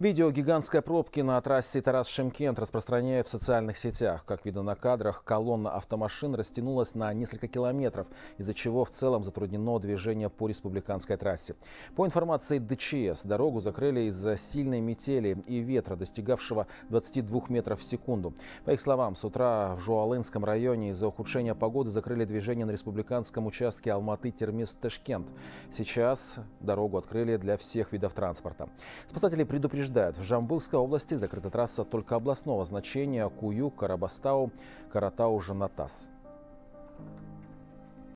Видео гигантской пробки на трассе Тарас-Шимкент распространяют в социальных сетях. Как видно на кадрах, колонна автомашин растянулась на несколько километров, из-за чего в целом затруднено движение по республиканской трассе. По информации ДЧС, дорогу закрыли из-за сильной метели и ветра, достигавшего 22 метров в секунду. По их словам, с утра в Жуалынском районе из-за ухудшения погоды закрыли движение на республиканском участке Алматы-Термис-Ташкент. Сейчас дорогу открыли для всех видов транспорта. Спасатели предупреждают предупреждают, в Жамбылской области закрыта трасса только областного значения Кую, Карабастау, Каратау, Жанатас.